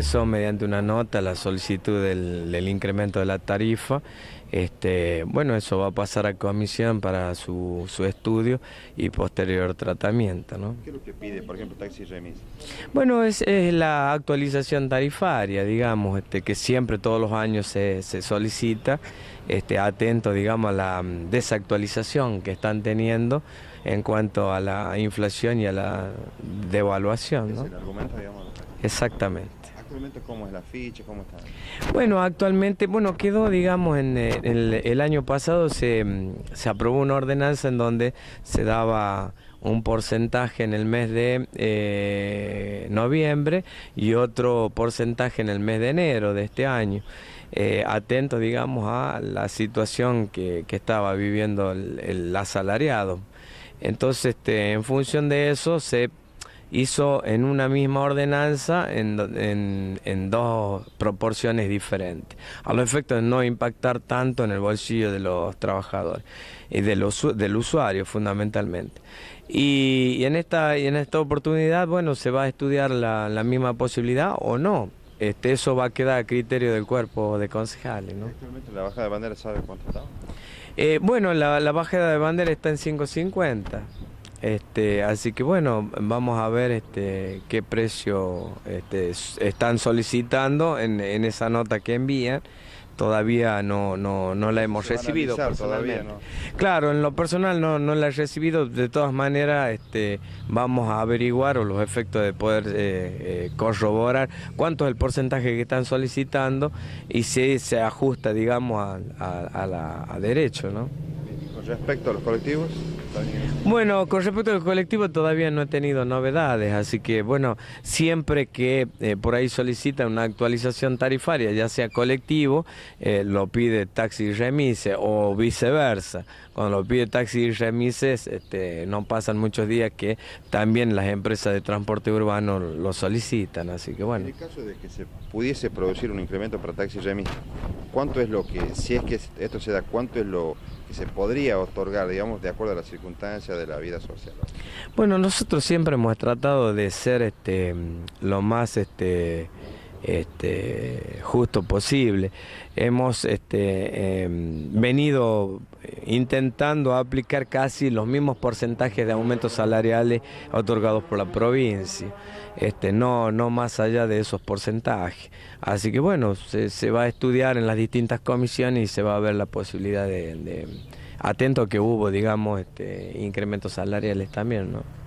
eso mediante una nota la solicitud del, incremento de la tarifa. Este, bueno, eso va a pasar a comisión para su, su estudio y posterior tratamiento. ¿no? ¿Qué es lo que pide, por ejemplo, Taxi Remis? Bueno, es, la actualización tarifaria, digamos, este, que siempre todos los años se, se solicita, este, atento, digamos, a la mm, desactualización que están teniendo en cuanto a la inflación y a la devaluación. ¿no? Es el argumento, Exactamente cómo es la ficha? ¿Cómo está? Bueno, actualmente, bueno, quedó, digamos, en eh, el, año pasado mm, se, aprobó una ordenanza en donde se daba un porcentaje en el mes de eh, noviembre y otro porcentaje en el mes de enero de este año. Eh, atento, digamos, a la situación que, estaba viviendo el, asalariado. Entonces, este, en función de eso, se hizo en una misma ordenanza en, dos proporciones diferentes, a los efecto de no impactar tanto en el bolsillo de los trabajadores y del, los del usuario fundamentalmente. Y, en esta, y en esta oportunidad, bueno, se va a estudiar la, misma posibilidad o no. Este, eso va a quedar a criterio del cuerpo de concejales. ¿no? la baja de bandera sabe cuánto está? bueno, la, la bajada de bandera está en 550. Este, así que bueno, vamos a ver este, qué precio este, están solicitando en, esa nota que envían. Todavía no, no, no la hemos recibido personalmente. Claro, en lo personal no, la he recibido. De todas maneras, este, vamos a averiguar o los efectos de poder eh, eh, corroborar cuánto es el porcentaje que están solicitando y si se ajusta, digamos, a, la, derecho, ¿no? respecto a los colectivos. Bueno, con respecto al colectivo todavía no he tenido novedades, así que bueno, siempre que eh, por ahí solicitan una actualización tarifaria, ya sea colectivo, eh, lo pide taxi y remise o viceversa. Cuando lo pide taxi y remises, este, no pasan muchos días que también las empresas de transporte urbano lo solicitan, así que bueno. En el caso de que se pudiese producir un incremento para taxi y remise, ¿cuánto es lo que, si es que esto se da, cuánto es lo se podría otorgar, digamos, de acuerdo a las circunstancias de la vida social. Bueno, nosotros siempre hemos tratado de ser este, lo más este, este justo posible. Hemos este, em, venido intentando aplicar casi los mismos porcentajes de aumentos salariales otorgados por la provincia, este, no, no más allá de esos porcentajes. Así que bueno, se, va a estudiar en las distintas comisiones y se va a ver la posibilidad de, de atento que hubo, digamos, este, incrementos salariales también, ¿no?